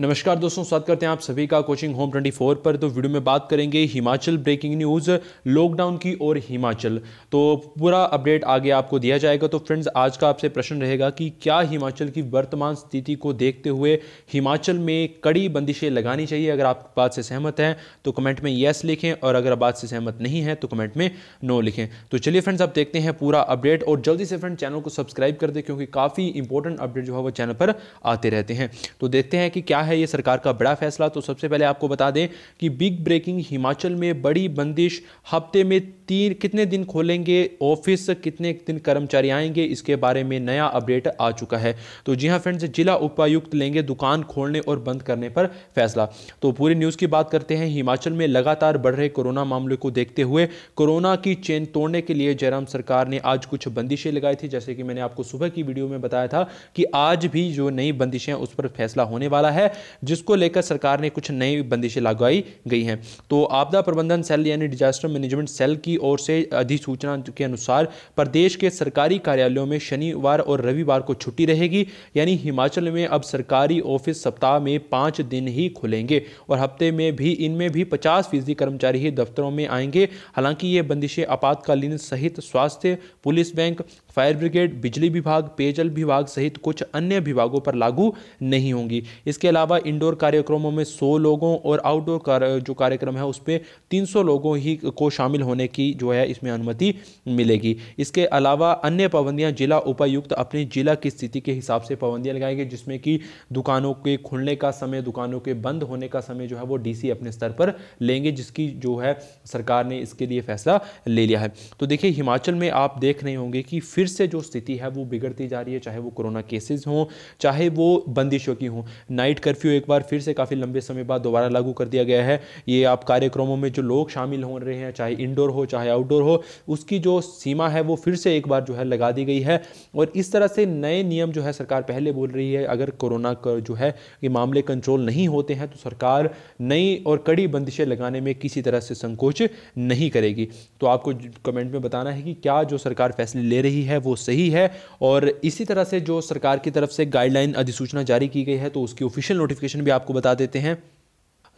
नमस्कार दोस्तों स्वागत करते हैं आप सभी का कोचिंग होम 24 पर तो वीडियो में बात करेंगे हिमाचल ब्रेकिंग न्यूज़ लॉकडाउन की और हिमाचल तो पूरा अपडेट आगे आपको दिया जाएगा तो फ्रेंड्स आज का आपसे प्रश्न रहेगा कि क्या हिमाचल की वर्तमान स्थिति को देखते हुए हिमाचल में कड़ी बंदिशें लगानी चाहिए अगर आप बात से सहमत हैं तो कमेंट में येस लिखें और अगर बात से सहमत नहीं है तो कमेंट में नो लिखें तो चलिए फ्रेंड्स आप देखते हैं पूरा अपडेट और जल्दी से फ्रेंड चैनल को सब्सक्राइब कर दें क्योंकि काफ़ी इंपॉर्टेंट अपडेट जो है वो चैनल पर आते रहते हैं तो देखते हैं कि क्या है ये सरकार का बड़ा फैसला तो सबसे पहले आपको बता दें कि बिग ब्रेकिंग हिमाचल में बड़ी बंदिश हफ्ते में तीन कितने दिन खोलेंगे ऑफिस कितने दिन कर्मचारी आएंगे इसके बारे में नया अपडेट आ चुका है तो जी हाँ फ्रेंड्स जिला उपायुक्त लेंगे दुकान खोलने और बंद करने पर फैसला तो पूरी न्यूज़ की बात करते हैं हिमाचल में लगातार बढ़ रहे कोरोना मामले को देखते हुए कोरोना की चेन तोड़ने के लिए जयराम सरकार ने आज कुछ बंदिशें लगाई थी जैसे कि मैंने आपको सुबह की वीडियो में बताया था कि आज भी जो नई बंदिशें उस पर फैसला होने वाला है जिसको लेकर सरकार ने कुछ नई बंदिशें लगाई गई हैं तो आपदा प्रबंधन सेल यानी डिजास्टर मैनेजमेंट सेल की ओर से अधिसूचना के अनुसार प्रदेश के सरकारी कार्यालयों में शनिवार और रविवार को छुट्टी रहेगी यानी हिमाचल में अब सरकारी ऑफिस सप्ताह में पाँच दिन ही खुलेंगे और हफ्ते में भी इनमें भी पचास फीसदी कर्मचारी ही दफ्तरों में आएंगे हालांकि ये बंदिशें आपातकालीन सहित स्वास्थ्य पुलिस बैंक फायर ब्रिगेड बिजली विभाग पेयजल विभाग सहित कुछ अन्य विभागों पर लागू नहीं होंगी इसके अलावा इंडोर कार्यक्रमों में सौ लोगों और आउटडोर कार्य जो कार्यक्रम है उस पर तीन लोगों ही को शामिल होने की जो है इसमें अनुमति मिलेगी इसके अलावा अन्य पाबंदियाँ जिला उपायुक्त अपने जिला की स्थिति के हिसाब से पाबंदियाँ लगाएंगे जिसमें कि दुकानों के खुलने का समय दुकानों के बंद होने का समय जो है वो डीसी अपने स्तर पर लेंगे जिसकी जो है सरकार ने इसके लिए फैसला ले लिया है तो देखिए हिमाचल में आप देख रहे होंगे कि फिर फिर से जो स्थिति है वो बिगड़ती जा रही है चाहे वो कोरोना केसेज हों चाहे वो बंदिशों की हों नाइट कर्फ्यू एक बार फिर से काफ़ी लंबे समय बाद दोबारा लागू कर दिया गया है ये आप कार्यक्रमों में जो लोग शामिल हो रहे हैं चाहे इंडोर हो चाहे आउटडोर हो उसकी जो सीमा है वो फिर से एक बार जो है लगा दी गई है और इस तरह से नए नियम जो है सरकार पहले बोल रही है अगर कोरोना का जो है ये मामले कंट्रोल नहीं होते हैं तो सरकार नई और कड़ी बंदिशें लगाने में किसी तरह से संकोच नहीं करेगी तो आपको कमेंट में बताना है कि क्या जो सरकार फैसले ले रही है है वो सही है और इसी तरह से जो सरकार की तरफ से गाइडलाइन अधिसूचना जारी की गई है तो उसकी ऑफिशियल नोटिफिकेशन भी आपको बता देते हैं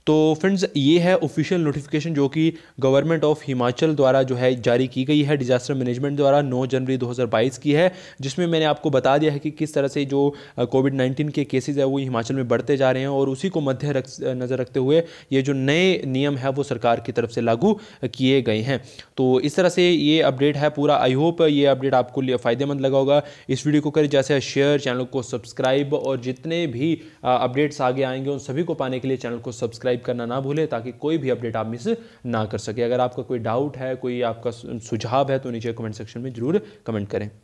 तो फ्रेंड्स ये है ऑफिशियल नोटिफिकेशन जो कि गवर्नमेंट ऑफ हिमाचल द्वारा जो है जारी की गई है डिजास्टर मैनेजमेंट द्वारा 9 जनवरी 2022 की है जिसमें मैंने आपको बता दिया है कि किस तरह से जो कोविड 19 के केसेस है वो हिमाचल में बढ़ते जा रहे हैं और उसी को मध्य रख, नज़र रखते हुए ये जो नए नियम है वो सरकार की तरफ से लागू किए गए हैं तो इस तरह से ये अपडेट है पूरा आई होप ये अपडेट आपको लिए फ़ायदेमंद लगा होगा इस वीडियो को करें जैसे शेयर चैनल को सब्सक्राइब और जितने भी अपडेट्स आगे आएंगे उन सभी को पाने के लिए चैनल को सब्सक्राइब सब्सक्राइब करना ना भूलें ताकि कोई भी अपडेट आप मिस ना कर सके अगर आपका कोई डाउट है कोई आपका सुझाव है तो नीचे कमेंट सेक्शन में ज़रूर कमेंट करें